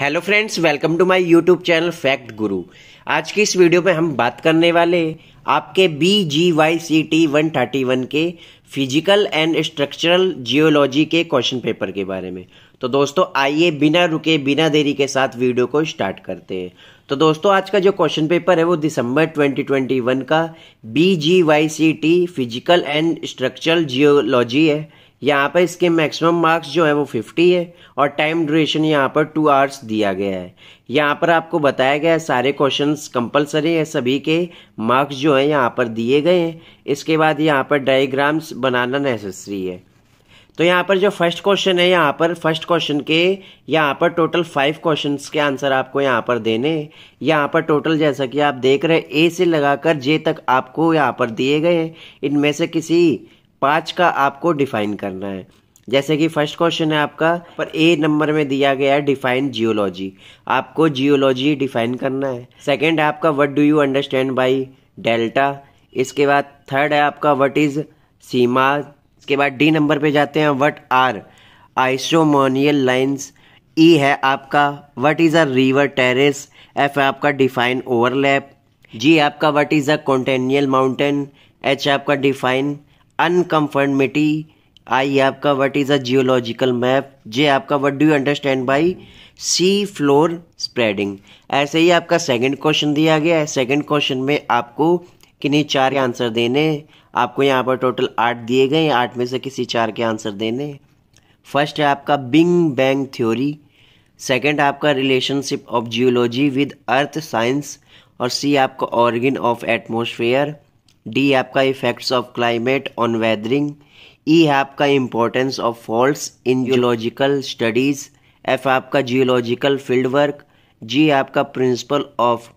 hello friends welcome to my YouTube channel fact Guru आज की इस वीडियो में हम बात करने वाले आपके B G Y C T one thirty one के फिजिकल एंड स्ट्रक्चरल जियोलॉजी के क्वेश्चन पेपर के बारे में तो दोस्तों आइए बिना रुके बिना देरी के साथ वीडियो को स्टार्ट करते हैं तो दोस्तों आज का जो क्वेश्चन पेपर है वो दिसंबर 2021 का B G Y C T physical and structural geology है यहाँ पर इसके मैक्सिमम मार्क्स जो है वो 50 है और टाइम ड्यूरेशन यहाँ पर टू आवर्स दिया गया है यहाँ पर आपको बताया गया है सारे क्वेश्चंस कंपलसरी है सभी के मार्क्स जो है यहाँ पर दिए गए हैं इसके बाद यहाँ पर डायग्राम्स बनाना नेसेसरी है तो यहाँ पर जो फर्स्ट क्वेश्चन है यहाँ पर फर्स्ट क्वेश्चन के यहाँ पर टोटल फाइव क्वेश्चंस के आंसर आपको यहाँ पर देने यहाँ पर टोटल जैसा कि आप देख रहे हैं ए से लगाकर जे तक आपको यहाँ पर दिए गए हैं इनमें से किसी पाँच का आपको डिफाइन करना है जैसे कि फर्स्ट क्वेश्चन है आपका पर ए नंबर में दिया गया है डिफाइन जियोलॉजी आपको जियोलॉजी डिफाइन करना है सेकेंड है आपका what do you understand by delta इसके बाद थर्ड है आपका वट इज सीमा इसके बाद डी नंबर पे जाते हैं वट आर आइसोमोनियल लाइन्स ई है आपका what is a river terrace F है आपका डिफाइन ओवरलैप जी आपका what is a continental mountain H है आपका डिफाइन अनकम्फर्टमिटी आई आपका what is a geological map J आपका what do you understand by sea floor spreading ऐसे ही आपका सेकंड क्वेश्चन दिया गया है सेकंड क्वेश्चन में आपको किन्हीं चार के आंसर देने आपको यहाँ पर टोटल आठ दिए गए आठ में से किसी चार के आंसर देने फर्स्ट है आपका बिंग बैंग थ्योरी सेकंड आपका relationship of geology with earth science और सी आपका ऑर्गिन ऑफ एटमोसफेयर डी है आपका effects of climate on weathering E है आपका importance of fault in geological studies F आपका जियोलॉजिकल फील्ड वर्क जी आपका principle of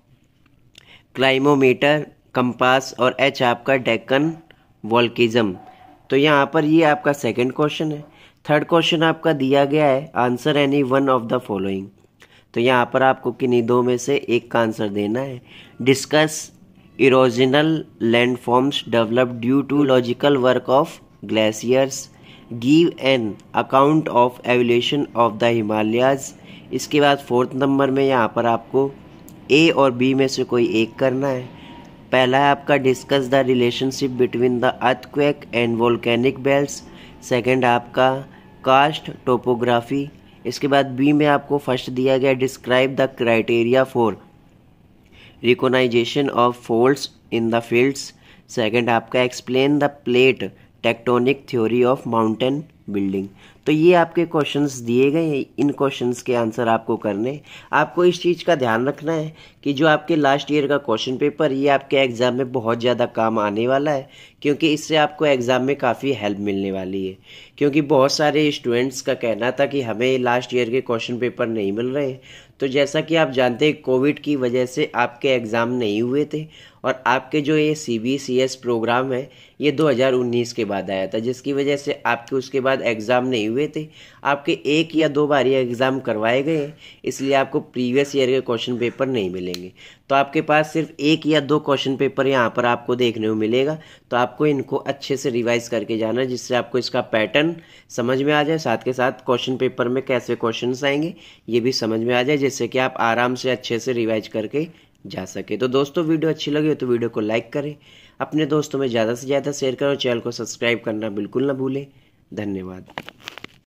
clinometer compass और H आपका डेक्कन वॉल्किज्म तो यहाँ पर ये आपका सेकंड क्वेश्चन है थर्ड क्वेश्चन आपका दिया गया है answer any one of the following तो यहाँ पर आपको किन्हीं दो में से एक का आंसर देना है discuss erosional landforms develop due to logical work of glaciers give an account of evolution of the Himalayas इसके बाद फोर्थ नंबर में यहाँ पर आपको ए और बी में से कोई एक करना है पहला है आपका discuss the relationship between the earthquake and volcanic belt second आपका कास्ट टोपोग्राफी इसके बाद बी में आपको फर्स्ट दिया गया describe the criteria for recognisation of folds in the fields second आपका explain the plate tectonic theory of mountain building तो ये आपके क्वेश्चंस दिए गए हैं इन क्वेश्चंस के आंसर आपको करने आपको इस चीज़ का ध्यान रखना है कि जो आपके लास्ट ईयर का क्वेश्चन पेपर ये आपके एग्ज़ाम में बहुत ज़्यादा काम आने वाला है क्योंकि इससे आपको एग्ज़ाम में काफ़ी हेल्प मिलने वाली है क्योंकि बहुत सारे स्टूडेंट्स का कहना था कि हमें लास्ट ईयर के क्वेश्चन पेपर नहीं मिल रहे तो जैसा कि आप जानते हैं कोविड की वजह से आपके एग्ज़ाम नहीं हुए थे और आपके जो ये C B C S program है ये 2019 के बाद आया था जिसकी वजह से आपके उसके बाद एग्ज़ाम नहीं हुए हुए थे आपके एक या दो बार ये एग्ज़ाम करवाए गए हैं इसलिए आपको प्रीवियस ईयर के क्वेश्चन पेपर नहीं मिलेंगे तो आपके पास सिर्फ एक या दो क्वेश्चन पेपर यहाँ पर आपको देखने को मिलेगा तो आपको इनको अच्छे से रिवाइज करके जाना जिससे आपको इसका पैटर्न समझ में आ जाए साथ के साथ क्वेश्चन पेपर में कैसे क्वेश्चन आएंगे ये भी समझ में आ जाए जिससे कि आप आराम से अच्छे से रिवाइज करके जा सके तो दोस्तों वीडियो अच्छी लगी हो तो वीडियो को लाइक करें अपने दोस्तों में ज़्यादा से ज़्यादा शेयर करें चैनल को सब्सक्राइब करना बिल्कुल ना भूलें धन्यवाद